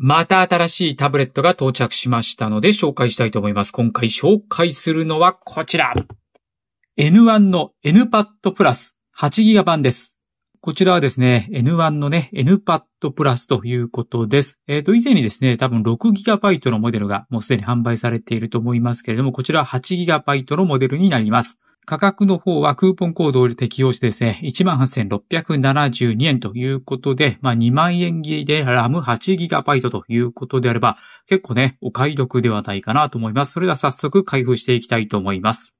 また新しいタブレットが到着しましたので紹介したいと思います。今回紹介するのはこちら。N1 の NPAD プラス 8GB 版です。こちらはですね、N1 のね、NPAD プラスということです。えっ、ー、と、以前にですね、多分 6GB のモデルがもうすでに販売されていると思いますけれども、こちらは 8GB のモデルになります。価格の方はクーポンコードを適用してですね、18,672円ということで、まあ2万円切りで RAM8GB ということであれば、結構ね、お買い得ではないかなと思います。それでは早速開封していきたいと思います。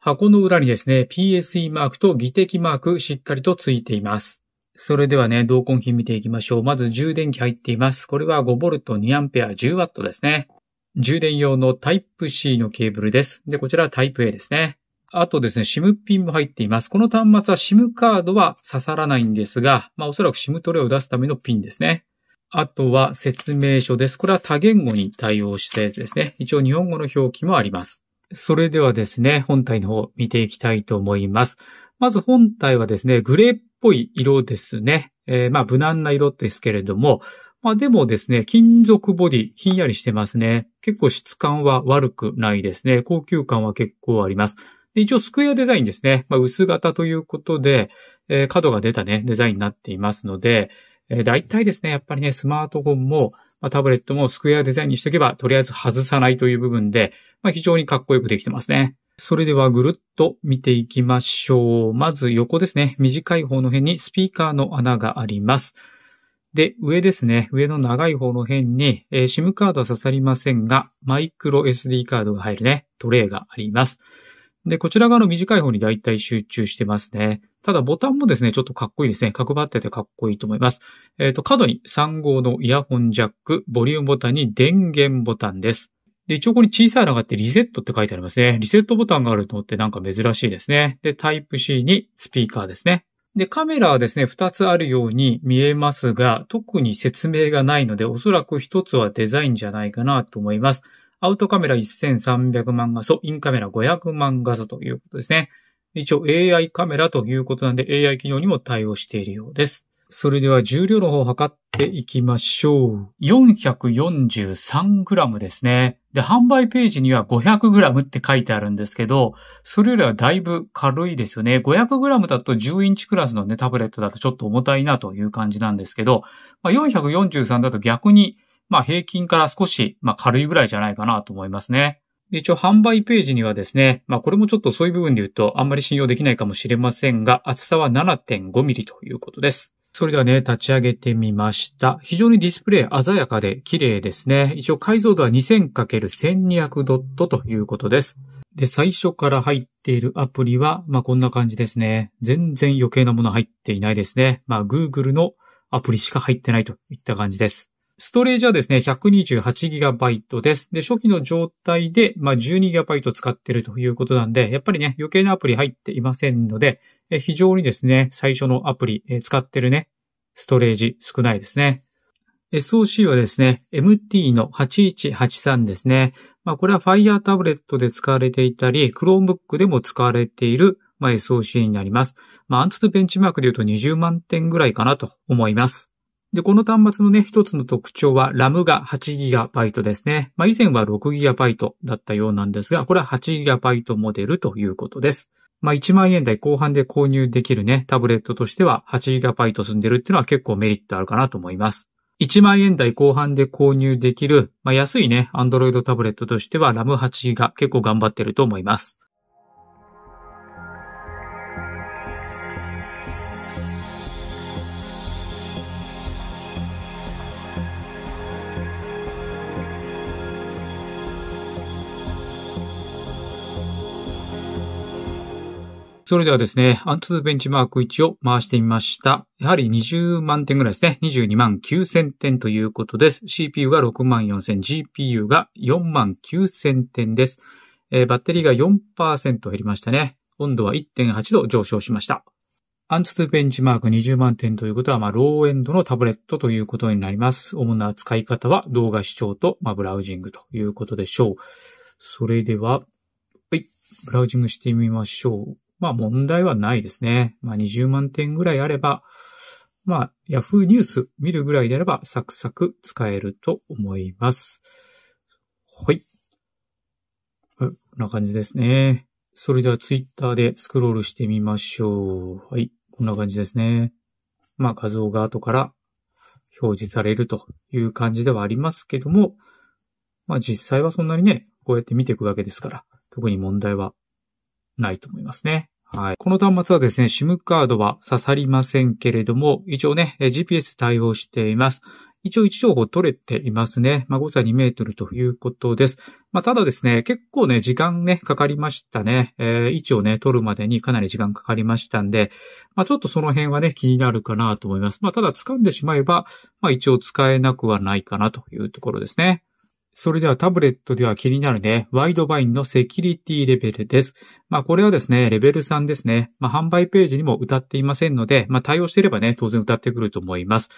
箱の裏にですね、PSE マークと技的マークしっかりとついています。それではね、同梱品見ていきましょう。まず充電器入っています。これは 5V2A10W ですね。充電用の Type-C のケーブルです。で、こちらは Type-A ですね。あとですね、SIM ピンも入っています。この端末は SIM カードは刺さらないんですが、まあおそらく SIM トレを出すためのピンですね。あとは説明書です。これは多言語に対応したやつですね。一応日本語の表記もあります。それではですね、本体の方見ていきたいと思います。まず本体はですね、グレーっぽい色ですね。えー、まあ無難な色ですけれども、まあでもですね、金属ボディ、ひんやりしてますね。結構質感は悪くないですね。高級感は結構あります。一応スクエアデザインですね。まあ、薄型ということで、えー、角が出たね、デザインになっていますので、えー、大体ですね、やっぱりね、スマートフォンも、まあ、タブレットもスクエアデザインにしておけば、とりあえず外さないという部分で、まあ、非常にかっこよくできてますね。それではぐるっと見ていきましょう。まず横ですね。短い方の辺にスピーカーの穴があります。で、上ですね。上の長い方の辺に、えー、SIM カードは刺さりませんが、マイクロ SD カードが入るね、トレイがあります。で、こちら側の短い方にだいたい集中してますね。ただボタンもですね、ちょっとかっこいいですね。角張っててかっこいいと思います。えっ、ー、と、角に3号のイヤホンジャック、ボリュームボタンに電源ボタンです。で、一応ここに小さいのがあってリセットって書いてありますね。リセットボタンがあると思ってなんか珍しいですね。で、タイプ C にスピーカーですね。で、カメラはですね、2つあるように見えますが、特に説明がないので、おそらく1つはデザインじゃないかなと思います。アウトカメラ1300万画素、インカメラ500万画素ということですね。一応 AI カメラということなんで AI 機能にも対応しているようです。それでは重量の方を測っていきましょう。443g ですね。で、販売ページには 500g って書いてあるんですけど、それよりはだいぶ軽いですよね。500g だと10インチクラスのね、タブレットだとちょっと重たいなという感じなんですけど、まあ、443だと逆にまあ平均から少し、まあ軽いぐらいじゃないかなと思いますね。一応販売ページにはですね、まあこれもちょっとそういう部分で言うとあんまり信用できないかもしれませんが、厚さは7.5ミリということです。それではね、立ち上げてみました。非常にディスプレイ鮮やかで綺麗ですね。一応解像度は 2000×1200 ドットということです。で、最初から入っているアプリは、まあこんな感じですね。全然余計なもの入っていないですね。まあ Google のアプリしか入ってないといった感じです。ストレージはですね、128GB です。で、初期の状態で、まあ、12GB 使ってるということなんで、やっぱりね、余計なアプリ入っていませんので、非常にですね、最初のアプリ、使ってるね、ストレージ少ないですね。SOC はですね、MT の8183ですね。まあ、これは Fire タブレットで使われていたり、Chromebook でも使われている、まあ、SOC になります。まあ、アンツとベンチマークで言うと20万点ぐらいかなと思います。で、この端末のね、一つの特徴は、ラムが 8GB ですね。まあ、以前は 6GB だったようなんですが、これは 8GB モデルということです。まあ、1万円台後半で購入できるね、タブレットとしては 8GB 積んでるっていうのは結構メリットあるかなと思います。1万円台後半で購入できる、まあ、安いね、Android タブレットとしてはラム 8GB 結構頑張ってると思います。それではですね、アンツーベンチマーク1を回してみました。やはり20万点ぐらいですね。22万9000点ということです。CPU が6万4000、GPU が4万9000点です。えー、バッテリーが4%減りましたね。温度は1.8度上昇しました。アンツーベンチマーク20万点ということは、まあ、ローエンドのタブレットということになります。主な使い方は動画視聴と、まあ、ブラウジングということでしょう。それでは、はい、ブラウジングしてみましょう。まあ問題はないですね。まあ20万点ぐらいあれば、まあ Yahoo ニュース見るぐらいであればサクサク使えると思います。はい。こんな感じですね。それでは Twitter でスクロールしてみましょう。はい。こんな感じですね。まあ画像が後から表示されるという感じではありますけども、まあ実際はそんなにね、こうやって見ていくわけですから、特に問題はないと思いますね。はい。この端末はですね、SIM カードは刺さりませんけれども、一応ね、GPS 対応しています。一応位置情報取れていますね。まあ、誤差2メートルということです。まあ、ただですね、結構ね、時間ね、かかりましたね。えー、位置をね、取るまでにかなり時間かかりましたんで、まあ、ちょっとその辺はね、気になるかなと思います。まあ、ただ掴んでしまえば、まあ、一応使えなくはないかなというところですね。それではタブレットでは気になるね、ワイドバインのセキュリティレベルです。まあこれはですね、レベル3ですね。まあ販売ページにも歌っていませんので、まあ対応していればね、当然歌ってくると思います。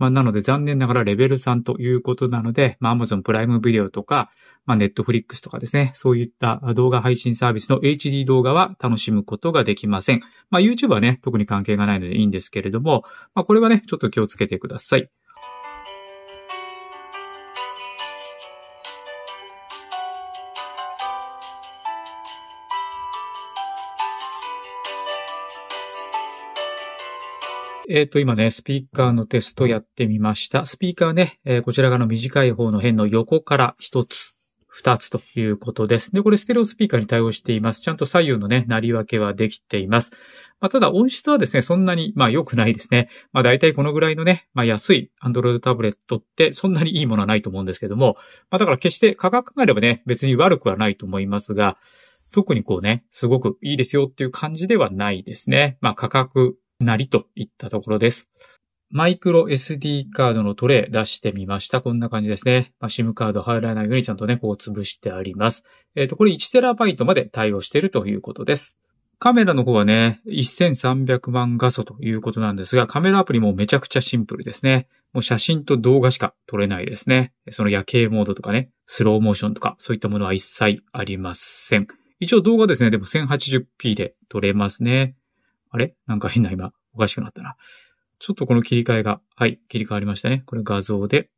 まあなので残念ながらレベル3ということなので、まあ Amazon プライムビデオとか、まあ Netflix とかですね、そういった動画配信サービスの HD 動画は楽しむことができません。まあ YouTube はね、特に関係がないのでいいんですけれども、まあこれはね、ちょっと気をつけてください。えっ、ー、と、今ね、スピーカーのテストやってみました。スピーカーね、えー、こちら側の短い方の辺の横から1つ、2つということです。で、これステレオスピーカーに対応しています。ちゃんと左右のね、なり分けはできています。まあ、ただ音質はですね、そんなに、まあ良くないですね。まあ大体このぐらいのね、まあ安い Android タブレットってそんなにいいものはないと思うんですけども、まあだから決して価格考えればね、別に悪くはないと思いますが、特にこうね、すごくいいですよっていう感じではないですね。まあ価格なりといったところです。マイクロ SD カードのトレイ出してみました。こんな感じですね。まあ、SIM カード入らないようにちゃんとね、こう潰してあります。えっ、ー、と、これ 1TB まで対応しているということです。カメラの方はね、1300万画素ということなんですが、カメラアプリもめちゃくちゃシンプルですね。もう写真と動画しか撮れないですね。その夜景モードとかね、スローモーションとか、そういったものは一切ありません。一応動画ですね、でも 1080p で撮れますね。あれなんか変な今、おかしくなったな。ちょっとこの切り替えが、はい、切り替わりましたね。これ画像で。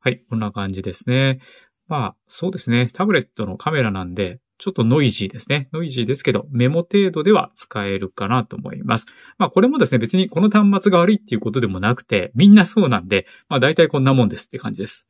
はい、こんな感じですね。まあ、そうですね。タブレットのカメラなんで、ちょっとノイジーですね。ノイジーですけど、メモ程度では使えるかなと思います。まあこれもですね、別にこの端末が悪いっていうことでもなくて、みんなそうなんで、まあ大体こんなもんですって感じです。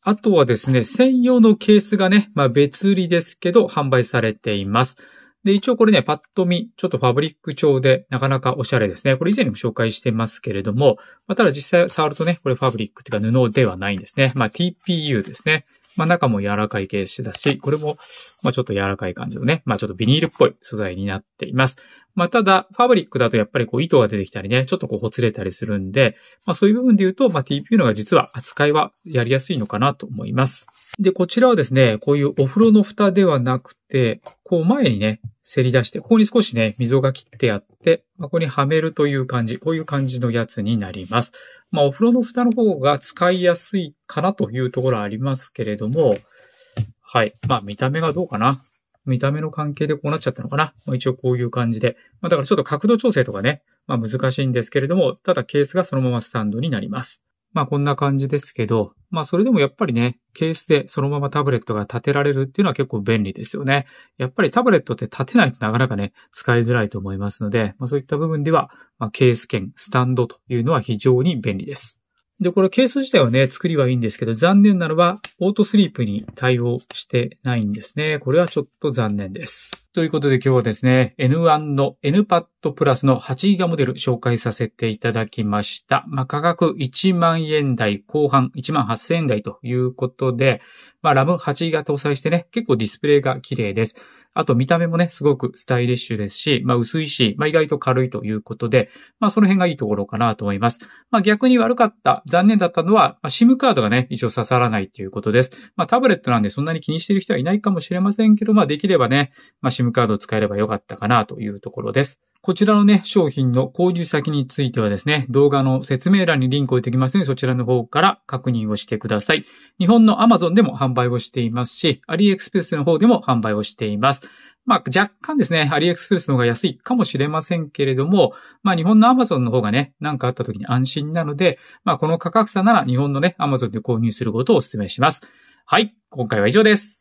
あとはですね、専用のケースがね、まあ別売りですけど販売されています。で、一応これね、パッと見、ちょっとファブリック調でなかなかおしゃれですね。これ以前にも紹介してますけれども、まあ、ただ実際触るとね、これファブリックっていうか布ではないんですね。まあ TPU ですね。まあ中も柔らかい形式だし、これも、まあちょっと柔らかい感じのね、まあちょっとビニールっぽい素材になっています。まあ、ただ、ファブリックだとやっぱりこう糸が出てきたりね、ちょっとこうほつれたりするんで、まあ、そういう部分で言うと、まあ、TPU のが実は扱いはやりやすいのかなと思います。で、こちらはですね、こういうお風呂の蓋ではなくて、こう前にね、せり出して、ここに少しね、溝が切ってあって、まあ、ここにはめるという感じ、こういう感じのやつになります。まあ、お風呂の蓋の方が使いやすいかなというところはありますけれども、はい。まあ、見た目がどうかな見た目の関係でこうなっちゃったのかな。まあ、一応こういう感じで。まあ、だからちょっと角度調整とかね、まあ難しいんですけれども、ただケースがそのままスタンドになります。まあこんな感じですけど、まあそれでもやっぱりね、ケースでそのままタブレットが立てられるっていうのは結構便利ですよね。やっぱりタブレットって立てないとなかなかね、使いづらいと思いますので、まあそういった部分では、まあ、ケース兼スタンドというのは非常に便利です。で、これケース自体はね、作りはいいんですけど、残念なのは、オートスリープに対応してないんですね。これはちょっと残念です。ということで今日はですね、N1 の NPAD プラスの8ギガモデル紹介させていただきました。まあ、価格1万円台後半、1万8000円台ということで、まあ、RAM8 ギガ搭載してね、結構ディスプレイが綺麗です。あと見た目もね、すごくスタイリッシュですし、まあ薄いし、まあ意外と軽いということで、まあその辺がいいところかなと思います。まあ逆に悪かった、残念だったのは、まあ、SIM カードがね、一応刺さらないということです。まあタブレットなんでそんなに気にしてる人はいないかもしれませんけど、まあできればね、まあ SIM カードを使えればよかったかなというところです。こちらのね、商品の購入先についてはですね、動画の説明欄にリンクを置いてきますので、そちらの方から確認をしてください。日本の Amazon でも販売をしていますし、AliExpress の方でも販売をしています。まあ、若干ですね、AliExpress の方が安いかもしれませんけれども、まあ、日本の Amazon の方がね、何かあった時に安心なので、まあ、この価格差なら日本のね、Amazon で購入することをお勧めします。はい、今回は以上です。